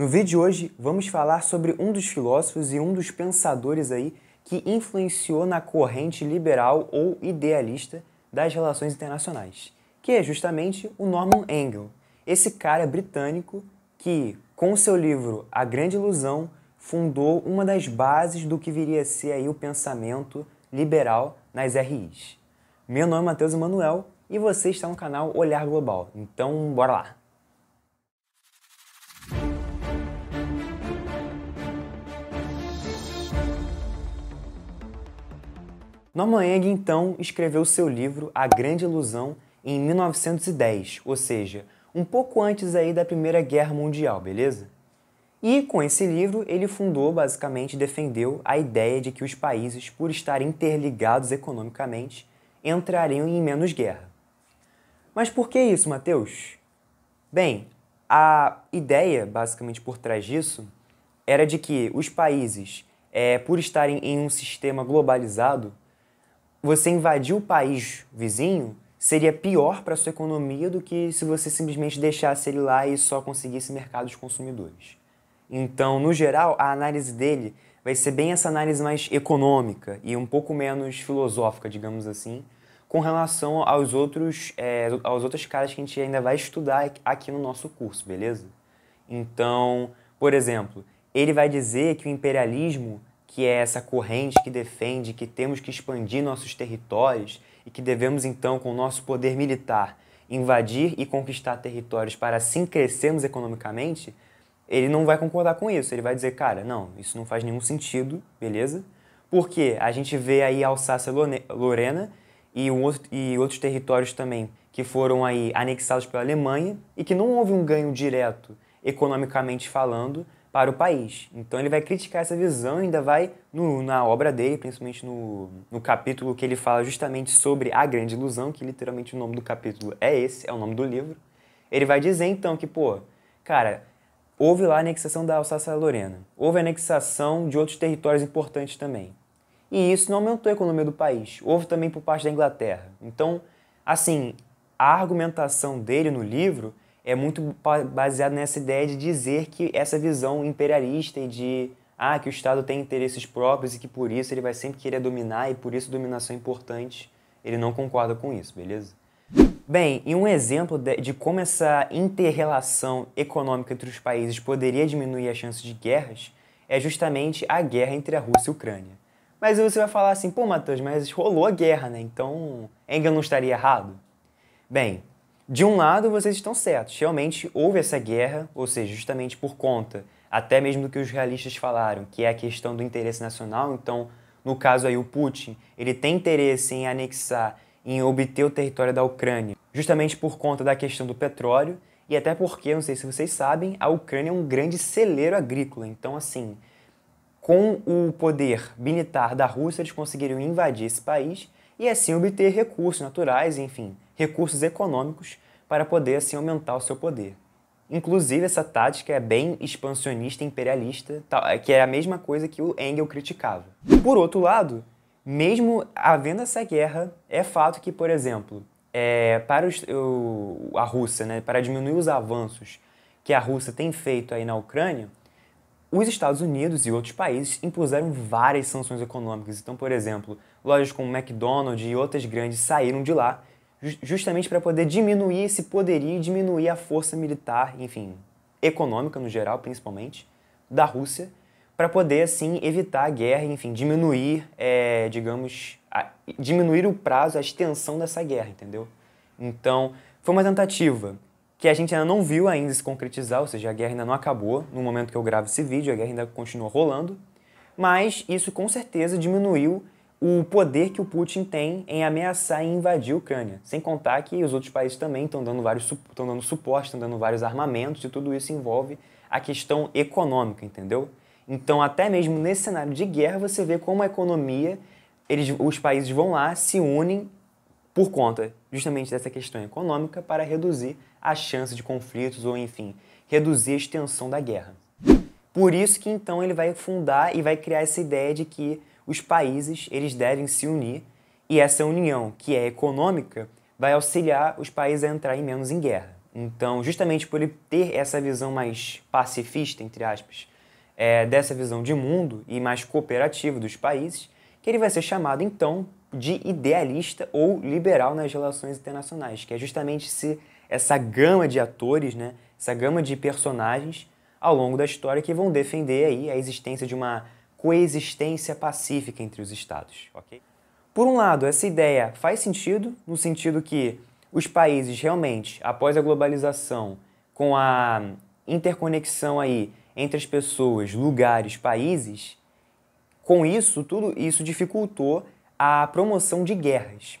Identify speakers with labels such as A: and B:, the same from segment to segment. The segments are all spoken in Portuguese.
A: No vídeo de hoje vamos falar sobre um dos filósofos e um dos pensadores aí que influenciou na corrente liberal ou idealista das relações internacionais, que é justamente o Norman Engel. Esse cara britânico que, com seu livro A Grande Ilusão, fundou uma das bases do que viria a ser aí o pensamento liberal nas RIs. Meu nome é Matheus Emanuel e você está no canal Olhar Global, então bora lá! Norman Yang então escreveu seu livro A Grande Ilusão em 1910, ou seja, um pouco antes aí da Primeira Guerra Mundial, beleza? E com esse livro ele fundou, basicamente defendeu a ideia de que os países, por estarem interligados economicamente, entrariam em menos guerra. Mas por que isso, Mateus? Bem, a ideia basicamente por trás disso era de que os países, é, por estarem em um sistema globalizado, você invadir o país vizinho seria pior para sua economia do que se você simplesmente deixasse ele lá e só conseguisse mercados consumidores. Então, no geral, a análise dele vai ser bem essa análise mais econômica e um pouco menos filosófica, digamos assim, com relação aos outros, é, aos outros caras que a gente ainda vai estudar aqui no nosso curso, beleza? Então, por exemplo, ele vai dizer que o imperialismo que é essa corrente que defende que temos que expandir nossos territórios e que devemos então, com o nosso poder militar, invadir e conquistar territórios para assim crescermos economicamente, ele não vai concordar com isso. Ele vai dizer, cara, não, isso não faz nenhum sentido, beleza? Porque a gente vê aí a Alsácia-Lorena e, um e outros territórios também que foram aí anexados pela Alemanha e que não houve um ganho direto economicamente falando, para o país. Então ele vai criticar essa visão e ainda vai, no, na obra dele, principalmente no, no capítulo que ele fala justamente sobre a grande ilusão, que literalmente o nome do capítulo é esse, é o nome do livro. Ele vai dizer então que, pô, cara, houve lá a anexação da Alsácia-Lorena, houve a anexação de outros territórios importantes também. E isso não aumentou a economia do país, houve também por parte da Inglaterra. Então, assim, a argumentação dele no livro é muito baseado nessa ideia de dizer que essa visão imperialista e de ah, que o Estado tem interesses próprios e que por isso ele vai sempre querer dominar e por isso dominação é importante. Ele não concorda com isso, beleza? Bem, e um exemplo de, de como essa interrelação econômica entre os países poderia diminuir a chance de guerras é justamente a guerra entre a Rússia e a Ucrânia. Mas você vai falar assim, pô, Matheus, mas rolou a guerra, né? Então, Engel não estaria errado? Bem, de um lado, vocês estão certos, realmente houve essa guerra, ou seja, justamente por conta até mesmo do que os realistas falaram, que é a questão do interesse nacional. Então, no caso aí, o Putin, ele tem interesse em anexar, em obter o território da Ucrânia, justamente por conta da questão do petróleo e até porque, não sei se vocês sabem, a Ucrânia é um grande celeiro agrícola. Então, assim, com o poder militar da Rússia, eles conseguiram invadir esse país e assim obter recursos naturais, enfim, recursos econômicos para poder assim aumentar o seu poder. Inclusive essa tática é bem expansionista imperialista, é, que é a mesma coisa que o Engel criticava. Por outro lado, mesmo havendo essa guerra, é fato que, por exemplo, é, para os, o, a Rússia, né, para diminuir os avanços que a Rússia tem feito aí na Ucrânia, os Estados Unidos e outros países impuseram várias sanções econômicas. Então, por exemplo, lojas como McDonald's e outras grandes saíram de lá justamente para poder diminuir esse poderio, diminuir a força militar, enfim, econômica no geral, principalmente, da Rússia, para poder, assim, evitar a guerra, enfim, diminuir, é, digamos, a, diminuir o prazo, a extensão dessa guerra, entendeu? Então, foi uma tentativa que a gente ainda não viu ainda se concretizar, ou seja, a guerra ainda não acabou. No momento que eu gravo esse vídeo, a guerra ainda continua rolando, mas isso com certeza diminuiu o poder que o Putin tem em ameaçar e invadir a Ucrânia. Sem contar que os outros países também estão dando vários estão dando suporte, estão dando vários armamentos e tudo isso envolve a questão econômica, entendeu? Então, até mesmo nesse cenário de guerra, você vê como a economia, eles, os países vão lá, se unem por conta justamente dessa questão econômica para reduzir a chance de conflitos ou, enfim, reduzir a extensão da guerra. Por isso que então ele vai fundar e vai criar essa ideia de que os países eles devem se unir e essa união, que é econômica, vai auxiliar os países a entrarem menos em guerra. Então, justamente por ele ter essa visão mais pacifista, entre aspas, é, dessa visão de mundo e mais cooperativa dos países, que ele vai ser chamado então de idealista ou liberal nas relações internacionais, que é justamente se essa gama de atores, né, essa gama de personagens ao longo da história que vão defender aí a existência de uma coexistência pacífica entre os Estados. Okay? Por um lado, essa ideia faz sentido, no sentido que os países realmente, após a globalização, com a interconexão aí entre as pessoas, lugares, países, com isso, tudo isso dificultou a promoção de guerras.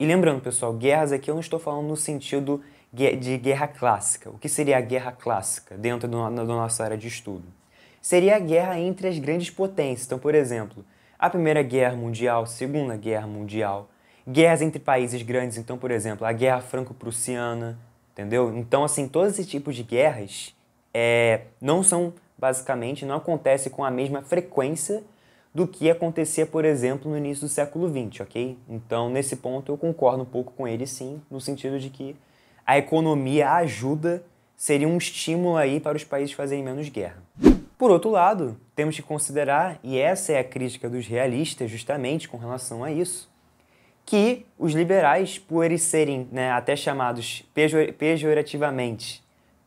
A: E lembrando, pessoal, guerras aqui eu não estou falando no sentido de guerra clássica. O que seria a guerra clássica dentro da nossa área de estudo? seria a guerra entre as grandes potências. Então, por exemplo, a Primeira Guerra Mundial, Segunda Guerra Mundial, guerras entre países grandes, então, por exemplo, a Guerra Franco-Prussiana, entendeu? Então, assim, todos esses tipos de guerras é, não são, basicamente, não acontecem com a mesma frequência do que acontecia, por exemplo, no início do século XX, ok? Então, nesse ponto, eu concordo um pouco com ele, sim, no sentido de que a economia, ajuda, seria um estímulo aí para os países fazerem menos guerra. Por outro lado, temos que considerar, e essa é a crítica dos realistas justamente com relação a isso, que os liberais, por eles serem né, até chamados pejor pejorativamente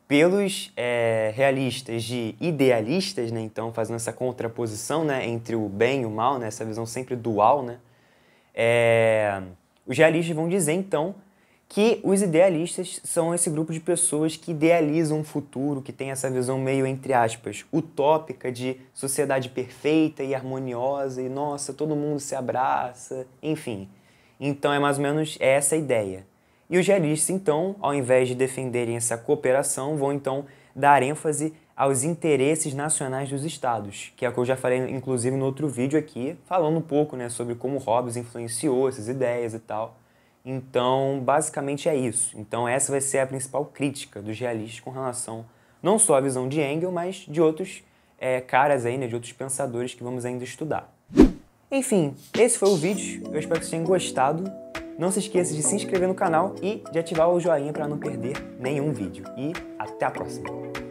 A: pelos é, realistas de idealistas, né, então fazendo essa contraposição né, entre o bem e o mal, né, essa visão sempre dual, né, é, os realistas vão dizer então que os idealistas são esse grupo de pessoas que idealizam um futuro, que tem essa visão meio, entre aspas, utópica de sociedade perfeita e harmoniosa e, nossa, todo mundo se abraça, enfim. Então é mais ou menos essa a ideia. E os realistas, então, ao invés de defenderem essa cooperação, vão então dar ênfase aos interesses nacionais dos estados, que é o que eu já falei inclusive no outro vídeo aqui, falando um pouco né, sobre como Hobbes influenciou essas ideias e tal. Então, basicamente é isso. Então, essa vai ser a principal crítica dos realistas com relação não só à visão de Engel, mas de outros é, caras aí, né, de outros pensadores que vamos ainda estudar. Enfim, esse foi o vídeo. Eu espero que vocês tenham gostado. Não se esqueça de se inscrever no canal e de ativar o joinha para não perder nenhum vídeo. E até a próxima!